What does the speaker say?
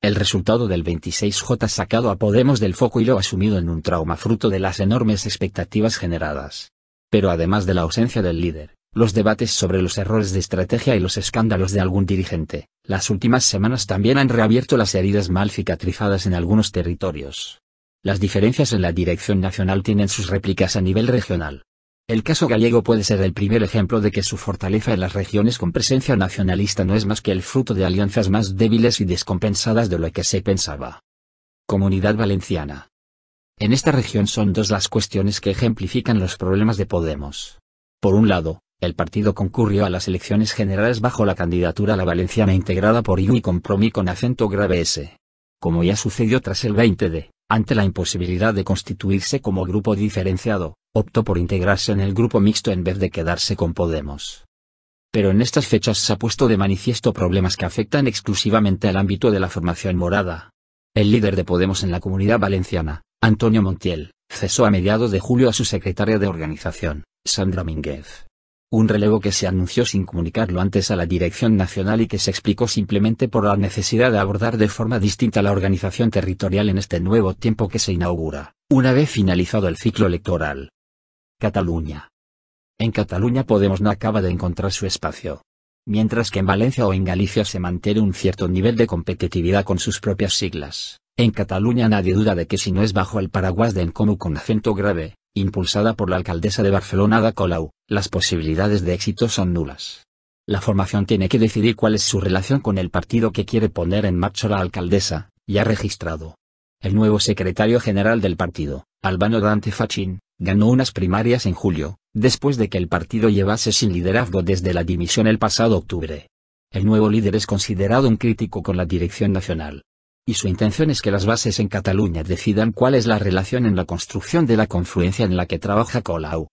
El resultado del 26J sacado a Podemos del foco y lo asumido en un trauma fruto de las enormes expectativas generadas. Pero además de la ausencia del líder, los debates sobre los errores de estrategia y los escándalos de algún dirigente, las últimas semanas también han reabierto las heridas mal cicatrizadas en algunos territorios. Las diferencias en la dirección nacional tienen sus réplicas a nivel regional. El caso gallego puede ser el primer ejemplo de que su fortaleza en las regiones con presencia nacionalista no es más que el fruto de alianzas más débiles y descompensadas de lo que se pensaba. Comunidad Valenciana. En esta región son dos las cuestiones que ejemplifican los problemas de Podemos. Por un lado, el partido concurrió a las elecciones generales bajo la candidatura a la valenciana integrada por IU y Compromí con acento grave S. Como ya sucedió tras el 20 de ante la imposibilidad de constituirse como grupo diferenciado, optó por integrarse en el grupo mixto en vez de quedarse con Podemos. Pero en estas fechas se ha puesto de manifiesto problemas que afectan exclusivamente al ámbito de la formación morada. El líder de Podemos en la comunidad valenciana, Antonio Montiel, cesó a mediados de julio a su secretaria de organización, Sandra Mínguez un relevo que se anunció sin comunicarlo antes a la Dirección Nacional y que se explicó simplemente por la necesidad de abordar de forma distinta la organización territorial en este nuevo tiempo que se inaugura, una vez finalizado el ciclo electoral. Cataluña. En Cataluña Podemos no acaba de encontrar su espacio. Mientras que en Valencia o en Galicia se mantiene un cierto nivel de competitividad con sus propias siglas, en Cataluña nadie duda de que si no es bajo el paraguas de Encomu con acento grave, impulsada por la alcaldesa de Barcelona Ada Colau, las posibilidades de éxito son nulas. La formación tiene que decidir cuál es su relación con el partido que quiere poner en marcha la alcaldesa, ya registrado. El nuevo secretario general del partido, Albano Dante Fachin, ganó unas primarias en julio, después de que el partido llevase sin liderazgo desde la dimisión el pasado octubre. El nuevo líder es considerado un crítico con la dirección nacional, y su intención es que las bases en Cataluña decidan cuál es la relación en la construcción de la confluencia en la que trabaja Colau.